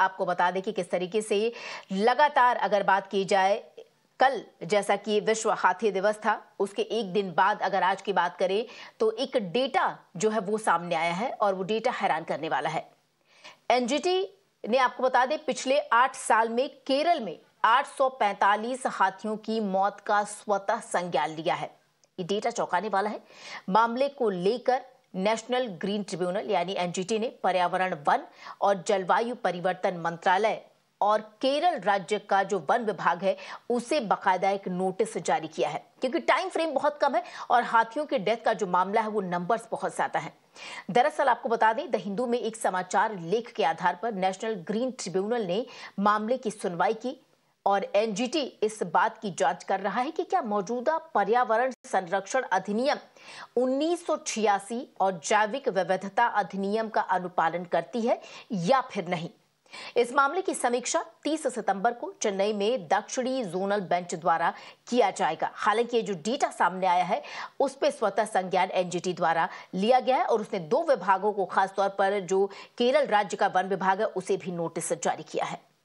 आपको बता दें कि किस तरीके से लगातार अगर बात की जाए कल जैसा कि विश्व हाथी दिवस था उसके एक दिन बाद अगर आज की बात करें तो एक डेटा जो है वो सामने आया है और वो डेटा हैरान करने वाला है एनजीटी ने आपको बता दें पिछले आठ साल में केरल में 845 हाथियों की मौत का स्वतः संज्ञान लिया है ये डेटा चौंकाने वाला है मामले को लेकर नेशनल ग्रीन ट्रिब्यूनल यानी एनजीटी ने पर्यावरण वन और जलवायु परिवर्तन मंत्रालय और केरल राज्य का जो वन विभाग है उसे बकायदा एक नोटिस जारी किया है क्योंकि टाइम फ्रेम बहुत कम है और हाथियों के डेथ का जो मामला है वो नंबर्स बहुत ज्यादा है दरअसल आपको बता दें द हिंदू में एक समाचार लेख के आधार पर नेशनल ग्रीन ट्रिब्यूनल ने मामले की सुनवाई की और एनजीटी इस बात की जांच कर रहा है कि क्या मौजूदा पर्यावरण संरक्षण अधिनियम 1986 और जैविक विविधता अधिनियम का अनुपालन करती है या फिर नहीं इस मामले की समीक्षा 30 सितंबर को चेन्नई में दक्षिणी जोनल बेंच द्वारा किया जाएगा हालांकि ये जो डेटा सामने आया है उस पर स्वतः संज्ञान एनजीटी द्वारा लिया गया है और उसने दो विभागों को खासतौर पर जो केरल राज्य का वन विभाग है उसे भी नोटिस जारी किया है